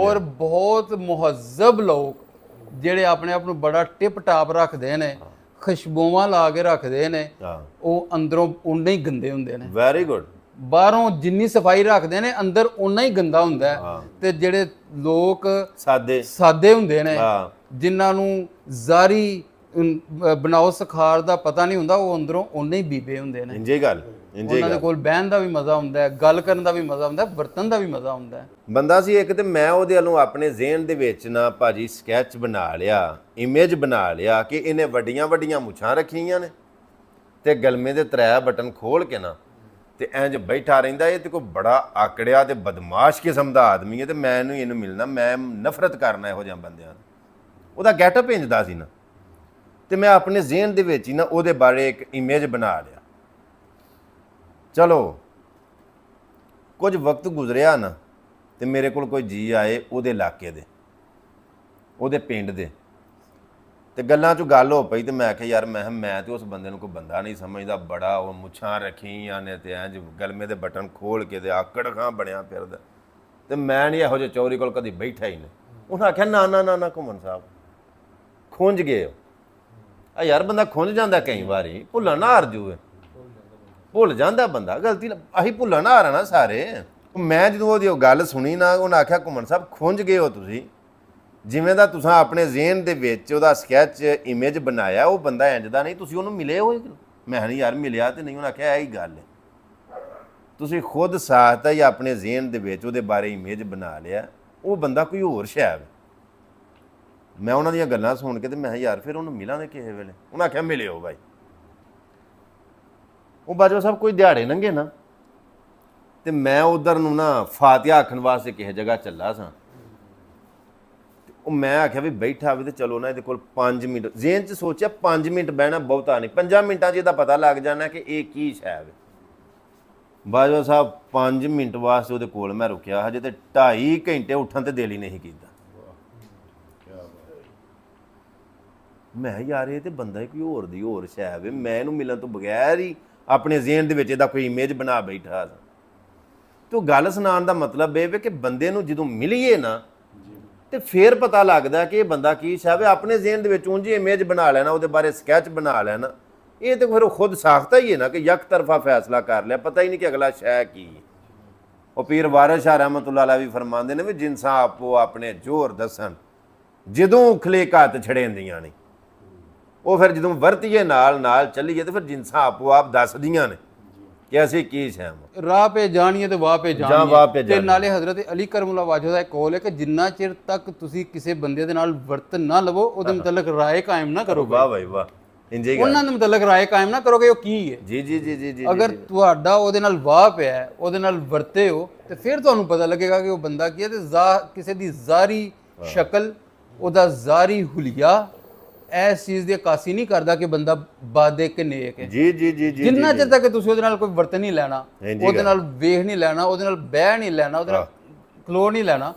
ਔਰ ਬਹੁਤ ਮੁਹੱਜ਼ਬ ਲੋਕ ਜਿਹੜੇ ਆਪਣੇ ਆਪ ਨੂੰ ਬੜਾ ਟਿਪ ਟਾਪ ਰੱਖਦੇ ਨੇ ਖੁਸ਼ਬੂਆਂ ਲਾ ਕੇ ਰੱਖਦੇ ਨੇ ਉਹ ਅੰਦਰੋਂ ਉਨੇ ਹੀ ਗੰਦੇ ਹੁੰਦੇ ਨੇ ਵੈਰੀ ਗੁੱਡ ਬਾਹਰੋਂ ਜਿੰਨੀ ਸਫਾਈ ਰੱਖਦੇ ਨੇ ਅੰਦਰ ਉਨਾ ਹੀ ਗੰਦਾ ਹੁੰਦਾ ਹੈ ਤੇ ਜਿਹੜੇ ਲੋਕ ਸਾਦੇ ਸਾਦੇ ਹੁੰਦੇ ਨੇ ਜਿਨ੍ਹਾਂ ਨੂੰ ਜ਼ਾਰੀ ਬਣਾਓ ਸਖਾਰ ਦਾ ਪਤਾ ਨਹੀਂ ਹੁੰਦਾ ਉਹ ਅੰਦਰੋਂ ਉਹਨੇ ਹੀ ਬੀਬੇ ਹੁੰਦੇ ਨੇ ਇੰਜੇ ਗੱਲ ਇੰਜੇ ਉਹਨਾਂ ਦੇ ਕੋਲ ਬਹਿਣ ਦਾ ਵੀ ਮਜ਼ਾ ਹੁੰਦਾ ਹੈ ਗੱਲ ਕਰਨ ਦਾ ਵੀ ਮਜ਼ਾ ਹੁੰਦਾ ਹੈ ਵਰਤਨ ਦਾ ਵੀ ਮਜ਼ਾ ਹੁੰਦਾ ਹੈ ਬੰਦਾ ਸੀ ਇੱਕ ਤੇ ਮੈਂ ਉਹਦੇ ਵੱਲੋਂ ਆਪਣੇ ਜ਼ਿਹਨ ਦੇ ਵਿੱਚ ਨਾ ਭਾਜੀ ਸਕੈਚ ਬਣਾ ਲਿਆ ਇਮੇਜ ਬਣਾ ਲਿਆ ਕਿ ਇਹਨੇ ਵੱਡੀਆਂ ਵੱਡੀਆਂ ਮੁੱਛਾਂ ਰੱਖੀਆਂ ਨੇ ਤੇ ਗਲਮੇ ਦੇ ਤਰੇ ਬਟਨ ਖੋਲ ਕੇ ਨਾ ਤੇ ਇੰਜ ਬੈਠਾ ਰਹਿੰਦਾ ਇਹ ਤੇ ਕੋਈ ਬੜਾ ਆਕੜਿਆ ਤੇ ਬਦਮਾਸ਼ ਕਿਸਮ ਦਾ ਆਦਮੀ ਹੈ ਤੇ ਮੈਂ ਇਹਨੂੰ ਇਹਨੂੰ ਮਿਲਣਾ ਮੈਂ ਨਫ਼ਰਤ ਕਰਨਾ ਇਹੋ ਜਿਹਾ ਬੰਦਿਆਂ ਦਾ ਉਹਦਾ ਗੈਟਅਪ ਇੰਜ ਦਾ ਸੀ ਨਾ ਤੇ ਮੈਂ ਆਪਣੇ ਜ਼ਿਹਨ ਦੇ ਵਿੱਚ ਹੀ ਨਾ ਉਹਦੇ ਬਾਰੇ ਇੱਕ ਇਮੇਜ ਬਣਾ ਲਿਆ ਚਲੋ ਕੁਝ ਵਕਤ ਗੁਜ਼ਰਿਆ ਨਾ ਤੇ ਮੇਰੇ ਕੋਲ ਕੋਈ ਜੀ ਆਏ ਉਹਦੇ ਇਲਾਕੇ ਦੇ ਉਹਦੇ ਪਿੰਡ ਦੇ ਤੇ ਗੱਲਾਂ 'ਚ ਗੱਲ ਹੋ ਪਈ ਤੇ ਮੈਂ ਆਖਿਆ ਯਾਰ ਮੈਂ ਮੈਂ ਤੇ ਉਸ ਬੰਦੇ ਨੂੰ ਕੋਈ ਬੰਦਾ ਨਹੀਂ ਸਮਝਦਾ ਬੜਾ ਉਹ ਮੁੱਛਾਂ ਰੱਖੀਆਂ ਨੇ ਤੇ ਐਂ ਗਲਮੇ ਦੇ ਬਟਨ ਖੋਲ ਕੇ ਤੇ ਆਕੜ ਖਾਂ ਬਣਿਆ ਫਿਰਦਾ ਤੇ ਮੈਂ ਨਹੀਂ ਇਹੋ ਜਿਹਾ ਚੋਰੀ ਕੋਲ ਕਦੀ ਬੈਠਾ ਹੀ ਨਹੀਂ ਉਹਨਾਂ ਆਖਿਆ ਨਾ ਨਾ ਨਾ ਨਾ ਘੁੰਮਣ ਸਾਹਿਬ ਖੁੰਝ ਗਏ ਆ ਯਾਰ ਬੰਦਾ ਖੁੰਝ ਜਾਂਦਾ ਕਈ ਵਾਰੀ ਭੁੱਲਣ ਨਾ ਹਾਰ ਜੂਏ ਭੁੱਲ ਜਾਂਦਾ ਬੰਦਾ ਗਲਤੀ ਅਸੀਂ ਭੁੱਲਣ ਨਾ ਹਾਰਨਾ ਸਾਰੇ ਮੈਂ ਜਦੋਂ ਉਹਦੀ ਉਹ ਗੱਲ ਸੁਣੀ ਨਾ ਉਹਨਾਂ ਆਖਿਆ ਘੁੰਮਣ ਸਾਹਿਬ ਖੁੰਝ ਗਏ ਹੋ ਤੁਸੀਂ ਜਿਵੇਂ ਦਾ ਤੁਸੀਂ ਆਪਣੇ ਜ਼ਿਹਨ ਦੇ ਵਿੱਚ ਉਹਦਾ ਸਕੈਚ ਇਮੇਜ ਬਣਾਇਆ ਉਹ ਬੰਦਾ ਇੰਜ ਦਾ ਨਹੀਂ ਤੁਸੀਂ ਉਹਨੂੰ ਮਿਲੇ ਹੋ ਮੈਂ ਨਹੀਂ ਯਾਰ ਮਿਲਿਆ ਤੇ ਨਹੀਂ ਉਹਨਾਂ ਆਖਿਆ ਇਹੀ ਗੱਲ ਹੈ ਤੁਸੀਂ ਖੁਦ ਸਾਥ ਹੈ ਜਾਂ ਆਪਣੇ ਜ਼ਿਹਨ ਦੇ ਵਿੱਚ ਉਹਦੇ ਬਾਰੇ ਇਮੇਜ ਬਣਾ ਲਿਆ ਉਹ ਬੰਦਾ ਕੋਈ ਹੋਰ ਸ਼ਾਇਦ ਮੈਂ ਉਹਨਾਂ ਦੀਆਂ ਗੱਲਾਂ ਸੁਣ ਕੇ ਤੇ ਮੈਂ ਯਾਰ ਫਿਰ ਉਹਨੂੰ ਮਿਲਾਂਗੇ ਕਿਸੇ ਵੇਲੇ ਉਹਨਾਂ ਆਖਿਆ ਮਿਲਿਓ ਬਾਈ ਉਹ ਬਾਜੋ ਸਾਹਿਬ ਕੋਈ ਦਿਹਾੜੇ ਲੰਘੇ ਨਾ ਤੇ ਮੈਂ ਉਧਰ ਨੂੰ ਨਾ ਫਾਤਿਹਾ ਆਖਣ ਵਾਸਤੇ ਕਿਸੇ ਜਗ੍ਹਾ ਚੱਲਾ ਸਾਂ ਉਹ ਮੈਂ ਆਖਿਆ ਵੀ ਬੈਠਾ ਵੀ ਤੇ ਚਲੋ ਨਾ ਇਹਦੇ ਕੋਲ 5 ਮਿੰਟ ਜ਼ੇਨ 'ਚ ਸੋਚਿਆ 5 ਮਿੰਟ ਬਹਿਣਾ ਬਹੁਤਾ ਨਹੀਂ 5 ਮਿੰਟਾਂ 'ਚ ਇਹਦਾ ਪਤਾ ਲੱਗ ਜਾਣਾ ਕਿ ਇਹ ਕੀ ਸ਼ੈ ਹੈ ਬਾਜਵਾ ਸਾਹਿਬ 5 ਮਿੰਟ ਵਾਸਤੇ ਉਹਦੇ ਕੋਲ ਮੈਂ ਰੁਕਿਆ ਹਜੇ ਤੇ 2.5 ਘੰਟੇ ਉੱਠਣ ਤੇ ਦੇਲੀ ਨਹੀਂ ਕੀਤਾ ਮੈਂ ਯਾਰ ਇਹ ਤੇ ਬੰਦਾ ਹੀ ਕੋਈ ਹੋਰ ਦੀ ਹੋਰ ਸ਼ਾਇਬ ਵੇ ਮੈਂ ਇਹਨੂੰ ਮਿਲਣ ਤੋਂ ਬਗੈਰ ਹੀ ਆਪਣੇ ਜ਼ਿਹਨ ਦੇ ਵਿੱਚ ਇਹਦਾ ਕੋਈ ਇਮੇਜ ਬਣਾ ਬੈਠਾ ਤੋ ਗੱਲ ਸੁਣਾਉਣ ਦਾ ਮਤਲਬ ਇਹ ਵੇ ਕਿ ਬੰਦੇ ਨੂੰ ਜਦੋਂ ਮਿਲੀਏ ਨਾ ਤੇ ਫੇਰ ਪਤਾ ਲੱਗਦਾ ਕਿ ਇਹ ਬੰਦਾ ਕੀ ਸ਼ਾਇਬ ਵੇ ਆਪਣੇ ਜ਼ਿਹਨ ਦੇ ਵਿੱਚ ਉਂਝ ਇਮੇਜ ਬਣਾ ਲੈਣਾ ਉਹਦੇ ਬਾਰੇ ਸਕੈਚ ਬਣਾ ਲੈਣਾ ਇਹ ਤੇ ਫਿਰ ਉਹ ਖੁਦ ਸਾਖਤਾ ਹੀ ਹੈ ਨਾ ਕਿ ਇੱਕ ਤਰਫਾ ਫੈਸਲਾ ਕਰ ਲਿਆ ਪਤਾ ਹੀ ਨਹੀਂ ਕਿ ਅਗਲਾ ਸ਼ੈ ਕੀ ਉਹ ਪੀਰ ਵਾਰਿਸ ਸ਼ਾਹ ਰਹਿਮਤੁੱਲਾਹ ਅਲੈਹ ਵੀ ਫਰਮਾਉਂਦੇ ਨੇ ਵੀ ਜਿੰਸਾ ਆਪੋ ਆਪਣੇ ਜ਼ੋਰ ਦੱਸਣ ਜਦੋਂ ਖਲੇਕਾਤ ਛੜੇਂਦੀਆਂ ਨੇ ਉਹ ਫਿਰ ਜਦੋਂ ਵਰਤੀਏ ਨਾਲ ਨਾਲ ਚੱਲੀਏ ਤੇ ਫਿਰ ਜਿੰਸਾਂ ਆਪੋ ਆਪ ਦੱਸਦੀਆਂ ਨੇ ਕਿ ਅਸੀਂ ਕੀ ਸਾਂ ਰਾਹ ਪੇ ਜਾਣੀਏ ਤੇ ਵਾਹ ਪੇ ਜਾਣੀਏ ਤੇ ਨਾਲੇ ਹਜ਼ਰਤ ਅਲੀ ਕਰਮੁਲਾ ਵਾਜਹ ਦਾ ਕੋਲ ਹੈ ਕਿ ਜਿੰਨਾ ਚਿਰ ਤੱਕ ਤੁਸੀਂ ਕਿਸੇ ਬੰਦੇ ਦੇ ਨਾਲ ਵਰਤ ਨਾ ਲਵੋ ਉਹਦੇ ਮੁਤਲਕ ਰਾਏ ਕਾਇਮ ਨਾ ਕਰੋ ਵਾਹ ਭਾਈ ਵਾਹ ਇੰਜੇ ਉਹਨਾਂ ਦੇ ਮੁਤਲਕ ਰਾਏ ਕਾਇਮ ਨਾ ਕਰੋਗੇ ਉਹ ਕੀ ਹੈ ਜੀ ਜੀ ਜੀ ਜੀ ਅਗਰ ਤੁਹਾਡਾ ਉਹਦੇ ਨਾਲ ਵਾਹ ਪਿਆ ਉਹਦੇ ਨਾਲ ਵਰਤੇ ਹੋ ਤੇ ਫਿਰ ਤੁਹਾਨੂੰ ਪਤਾ ਲੱਗੇਗਾ ਕਿ ਉਹ ਬੰਦਾ ਕੀ ਹੈ ਤੇ ਜ਼ਾ ਕਿਸੇ ਦੀ ਜ਼ਾਰੀ ਸ਼ਕਲ ਉਹਦਾ ਜ਼ਾਰੀ ਹੁਲੀਆ ਇਸ ਚੀਜ਼ ਦੀ ਕਾਸੀ ਨਹੀਂ ਕਰਦਾ ਕਿ ਬੰਦਾ ਬਾਦੇ ਕਿ ਨੇਕ ਹੈ ਜੀ ਜੀ ਜੀ ਜੀ ਜਿੰਨਾ ਚਿਰ ਤੱਕ ਤੁਸੀਂ ਉਹਦੇ ਨਾਲ ਕੋਈ ਵਰਤ ਨਹੀਂ ਲੈਣਾ ਉਹਦੇ ਨਾਲ ਵੇਖ ਨਹੀਂ ਲੈਣਾ ਉਹਦੇ ਨਾਲ ਬਹਿ ਨਹੀਂ ਲੈਣਾ ਉਹਦੇ ਨਾਲ ਖਲੋ ਨਹੀਂ ਲੈਣਾ